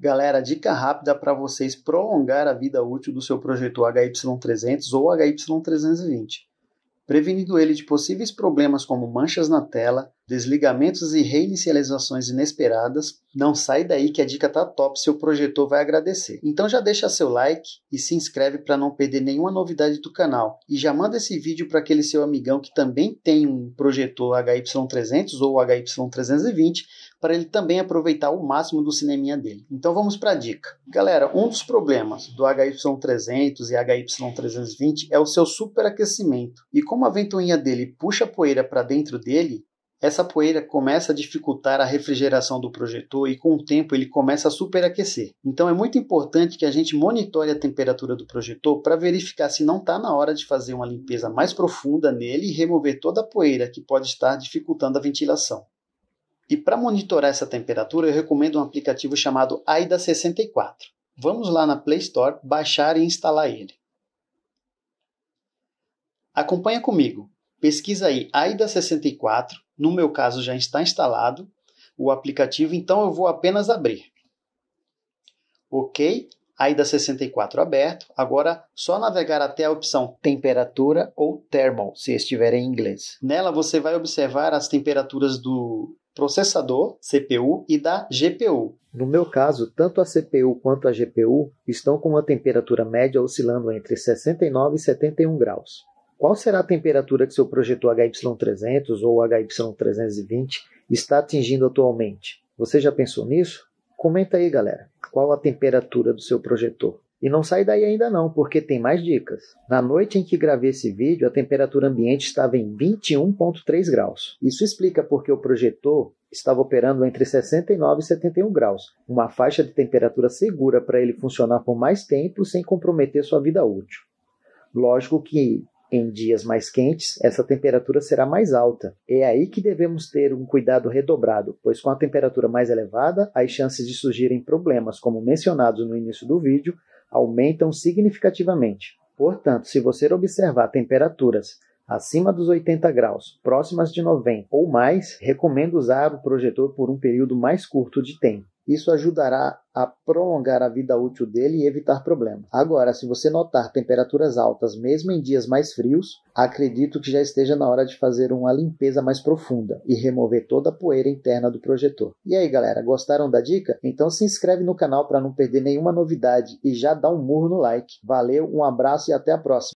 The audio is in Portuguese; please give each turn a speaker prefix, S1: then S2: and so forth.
S1: Galera, dica rápida para vocês prolongar a vida útil do seu projetor HY300 ou HY320, prevenindo ele de possíveis problemas como manchas na tela, desligamentos e reinicializações inesperadas. Não sai daí que a dica tá top, seu projetor vai agradecer. Então já deixa seu like e se inscreve para não perder nenhuma novidade do canal. E já manda esse vídeo para aquele seu amigão que também tem um projetor HY300 ou HY320 para ele também aproveitar o máximo do cineminha dele. Então vamos para a dica. Galera, um dos problemas do HY300 e HY320 é o seu superaquecimento. E como a ventoinha dele puxa poeira para dentro dele, essa poeira começa a dificultar a refrigeração do projetor e, com o tempo, ele começa a superaquecer. Então, é muito importante que a gente monitore a temperatura do projetor para verificar se não está na hora de fazer uma limpeza mais profunda nele e remover toda a poeira que pode estar dificultando a ventilação. E para monitorar essa temperatura, eu recomendo um aplicativo chamado AIDA 64. Vamos lá na Play Store baixar e instalar ele. Acompanha comigo. Pesquisa aí AIDA 64 no meu caso, já está instalado o aplicativo, então eu vou apenas abrir. OK? Aí da 64 aberto, agora só navegar até a opção temperatura ou thermal, se estiver em inglês. Nela você vai observar as temperaturas do processador, CPU e da GPU. No meu caso, tanto a CPU quanto a GPU estão com uma temperatura média oscilando entre 69 e 71 graus. Qual será a temperatura que seu projetor HY300 ou HY320 está atingindo atualmente? Você já pensou nisso? Comenta aí, galera. Qual a temperatura do seu projetor? E não sai daí ainda não, porque tem mais dicas. Na noite em que gravei esse vídeo, a temperatura ambiente estava em 21.3 graus. Isso explica porque o projetor estava operando entre 69 e 71 graus, uma faixa de temperatura segura para ele funcionar por mais tempo sem comprometer sua vida útil. Lógico que em dias mais quentes, essa temperatura será mais alta. É aí que devemos ter um cuidado redobrado, pois com a temperatura mais elevada, as chances de surgirem problemas, como mencionados no início do vídeo, aumentam significativamente. Portanto, se você observar temperaturas acima dos 80 graus, próximas de 90 ou mais, recomendo usar o projetor por um período mais curto de tempo. Isso ajudará a prolongar a vida útil dele e evitar problemas. Agora, se você notar temperaturas altas mesmo em dias mais frios, acredito que já esteja na hora de fazer uma limpeza mais profunda e remover toda a poeira interna do projetor. E aí, galera, gostaram da dica? Então se inscreve no canal para não perder nenhuma novidade e já dá um murro no like. Valeu, um abraço e até a próxima.